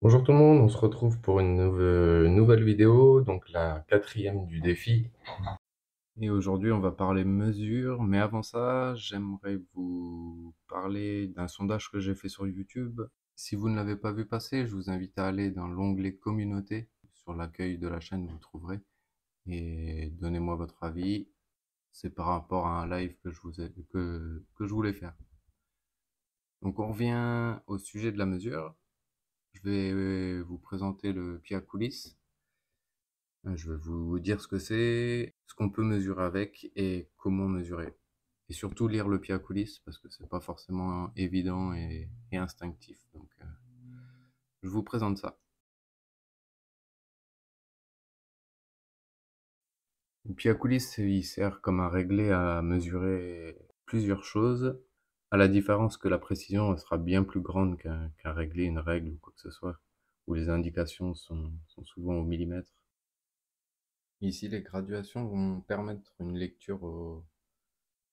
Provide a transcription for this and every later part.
Bonjour tout le monde, on se retrouve pour une, euh, nouvelle vidéo, donc la quatrième du défi. Et aujourd'hui, on va parler mesure. mais avant ça, j'aimerais vous parler d'un sondage que j'ai fait sur YouTube. Si vous ne l'avez pas vu passer, je vous invite à aller dans l'onglet communauté. Sur l'accueil de la chaîne, vous trouverez. Et donnez-moi votre avis. C'est par rapport à un live que je, que je voulais faire. Donc on revient au sujet de la mesure. Je vais euh, vous présenter le pied à coulisses. Euh, je vais vous dire ce que c'est, ce qu'on peut mesurer avec et comment mesurer. Et surtout lire le pied à coulisses parce que c'est pas forcément évident et, instinctif. Euh, je vous présente ça. Le pied à coulisses, il sert comme un réglé à mesurer plusieurs choses à la différence que la précision sera bien plus grande qu'à régler une règle ou quoi que ce soit, où les indications sont, souvent au millimètre. Ici, les graduations vont permettre une lecture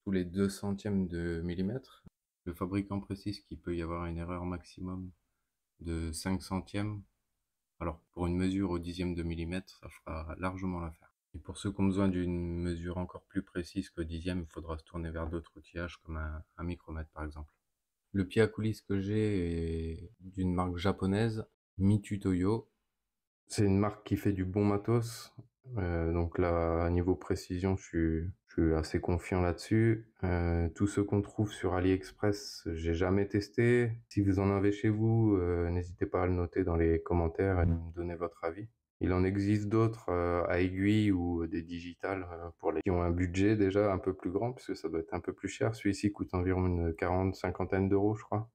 tous les deux centièmes de millimètre. Le fabricant précise qu'il peut y avoir une erreur maximum de 5 centièmes. Alors pour une mesure au dixième de millimètre, ça fera largement l'affaire. Et pour ceux qui ont besoin d'une mesure encore plus précise que dixième, il faudra se tourner vers d'autres outillages comme un, micromètre par exemple. Le pied à coulisse que j'ai est d'une marque japonaise, Mitutoyo. C'est une marque qui fait du bon matos. Euh, donc là, à niveau précision, je suis, assez confiant là-dessus. Euh, tout ce qu'on trouve sur AliExpress, j'ai jamais testé. Si vous en avez chez vous, euh, n'hésitez pas à le noter dans les commentaires et à me donner votre avis. Il en existe d'autres à aiguille ou des digitales pour les qui ont un budget déjà un peu plus grand puisque ça doit être un peu plus cher. Celui-ci coûte environ une quarante, cinquantaine d'euros, je crois.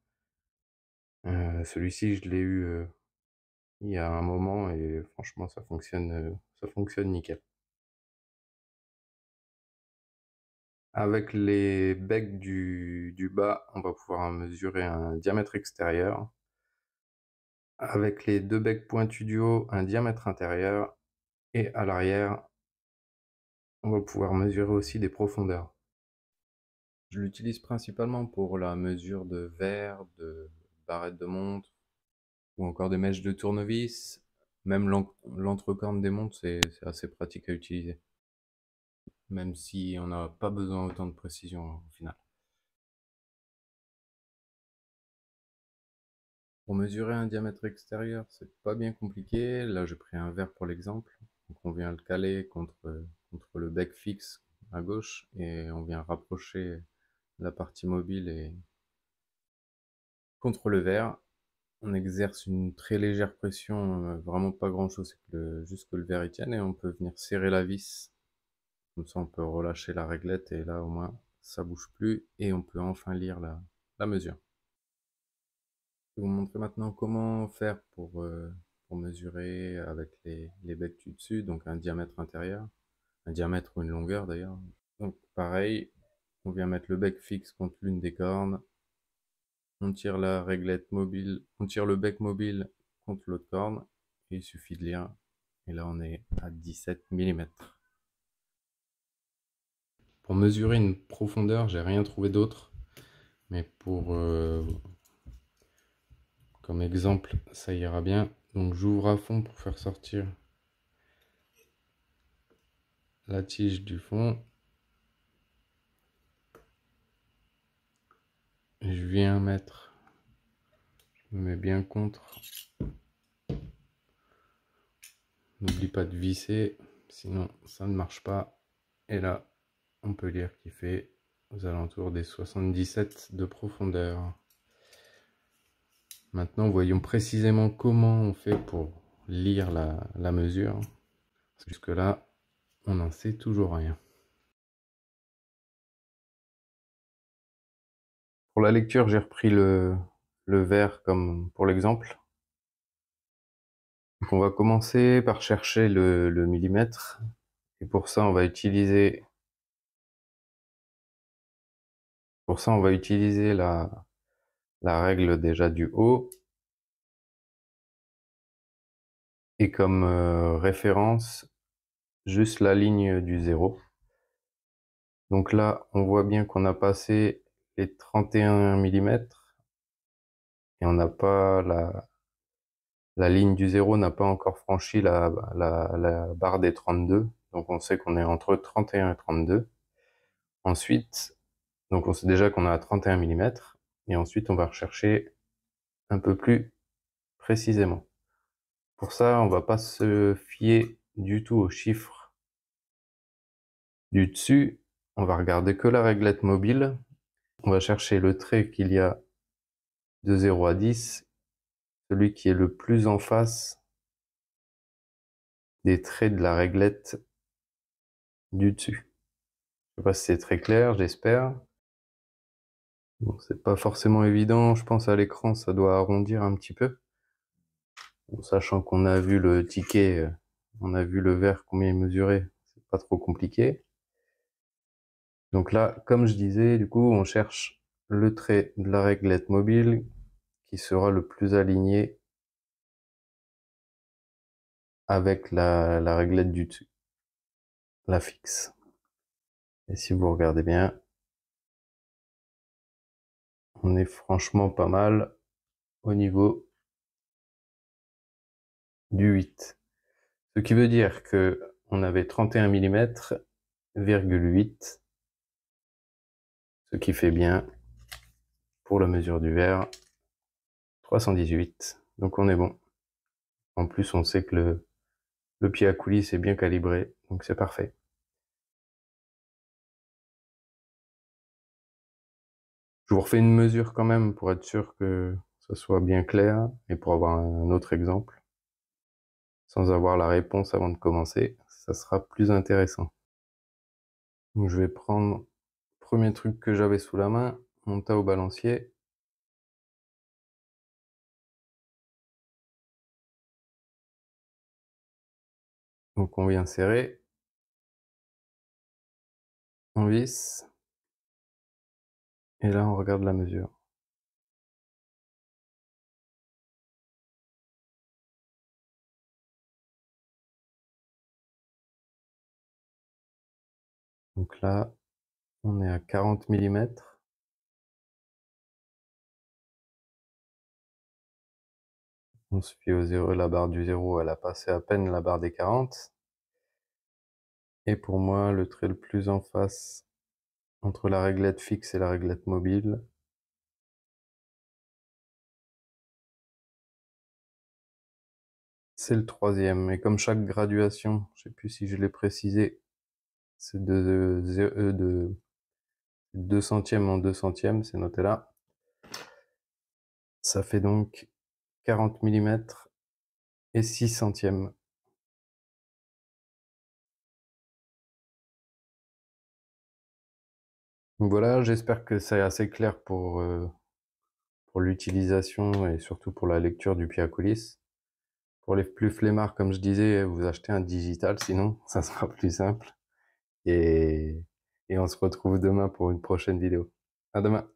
Celui-ci, je l'ai eu il y a un moment et franchement, ça fonctionne, ça fonctionne nickel. Avec les becs du bas, on va pouvoir mesurer un diamètre extérieur avec les deux becs pointus du haut, un diamètre intérieur et à l'arrière, on va pouvoir mesurer aussi des profondeurs. Je l'utilise principalement pour la mesure de verre, de barrettes de montre ou encore des mèches de tournevis. Même l'entrecorne des montres, c'est assez pratique à utiliser. Même si on n'a pas besoin autant de précision au final. Pour mesurer un diamètre extérieur, c'est pas bien compliqué. Là, j'ai pris un verre pour l'exemple. Donc, on vient le caler contre, contre le bec fixe à gauche et on vient rapprocher la partie mobile et contre le verre. On exerce une très légère pression, euh, vraiment pas grand chose, que juste que le verre y tienne et on peut venir serrer la vis. Comme ça, on peut relâcher la réglette et là, au moins, ça bouge plus et on peut enfin lire la mesure. Je vais vous montrer maintenant comment faire pour, euh, mesurer avec les, becs du dessus, donc un diamètre intérieur, un diamètre ou une longueur d'ailleurs. Donc pareil, on vient mettre le bec fixe contre l'une des cornes, on tire la réglette mobile, on tire le bec mobile contre l'autre corne, et il suffit de lire, et là on est à 17 mm. Pour mesurer une profondeur, j'ai rien trouvé d'autre, mais pour... Euh, exemple, ça ira bien. Donc j'ouvre à fond pour faire sortir la tige du fond. je viens mettre, mais bien contre. N'oublie pas de visser, sinon ça ne marche pas. Et là, on peut lire qu'il fait aux alentours des 77 de profondeur. Maintenant, voyons précisément comment on fait pour lire la, mesure. Jusque-là, on n'en sait toujours rien. Pour la lecture, j'ai repris le, vert comme pour l'exemple. on va commencer par chercher le, le, millimètre. Et pour ça, on va utiliser, pour ça, on va utiliser la, la règle déjà du haut. Et comme euh, référence, juste la ligne du 0. Donc là, on voit bien qu'on a passé les 31 mm et on n'a pas la, la ligne du 0 n'a pas encore franchi la, la, la, barre des 32. Donc on sait qu'on est entre 31 et 32. Ensuite, donc on sait déjà qu'on a 31 mm et ensuite on va rechercher un peu plus précisément. Pour ça, on va pas se fier du tout aux chiffres du dessus, on va regarder que la réglette mobile, on va chercher le trait qu'il y a de 0 à 10, celui qui est le plus en face des traits de la réglette du dessus. Je sais pas si c'est très clair, j'espère. Bon, c'est pas forcément évident, je pense à l'écran ça doit arrondir un petit peu. sachant qu'on a vu le ticket, euh, on a vu le verre, combien il mesurait, c'est pas trop compliqué. Donc là, comme je disais, du coup, on cherche le trait de la réglette mobile qui sera le plus aligné avec la, la réglette du dessus, la fixe. Et si vous regardez bien, on est franchement pas mal au niveau du 8. Ce qui veut dire que on avait 31 mm, ce qui fait bien pour la mesure du verre 318. Donc on est bon. En plus, on sait que le, pied à coulisses est bien calibré, donc c'est parfait. Je vous refais une mesure quand même pour être sûr que ce soit bien clair et pour avoir un autre exemple. Sans avoir la réponse avant de commencer, ça sera plus intéressant. je vais prendre le premier truc que j'avais sous la main, mon tas au balancier. Donc on vient serrer, on visse, et là, on regarde la mesure. Donc là, on est à 40 mm. On suit au zéro, la barre du zéro, elle a passé à peine la barre des 40. Et pour moi, le trait le plus en face entre la réglette fixe et la réglette mobile c'est le troisième. Et comme chaque graduation, je ne sais plus si je l'ai précisé, c'est de, de, 2 euh, centièmes en 2 centièmes, c'est noté là. Ça fait donc 40 mm et 6 centièmes. Voilà, j'espère que c'est assez clair pour, euh, pour l'utilisation et surtout pour la lecture du pied à coulisses. Pour les plus flemmards, comme je disais, vous achetez un digital, sinon ça sera plus simple. Et, et on se retrouve demain pour une prochaine vidéo. À demain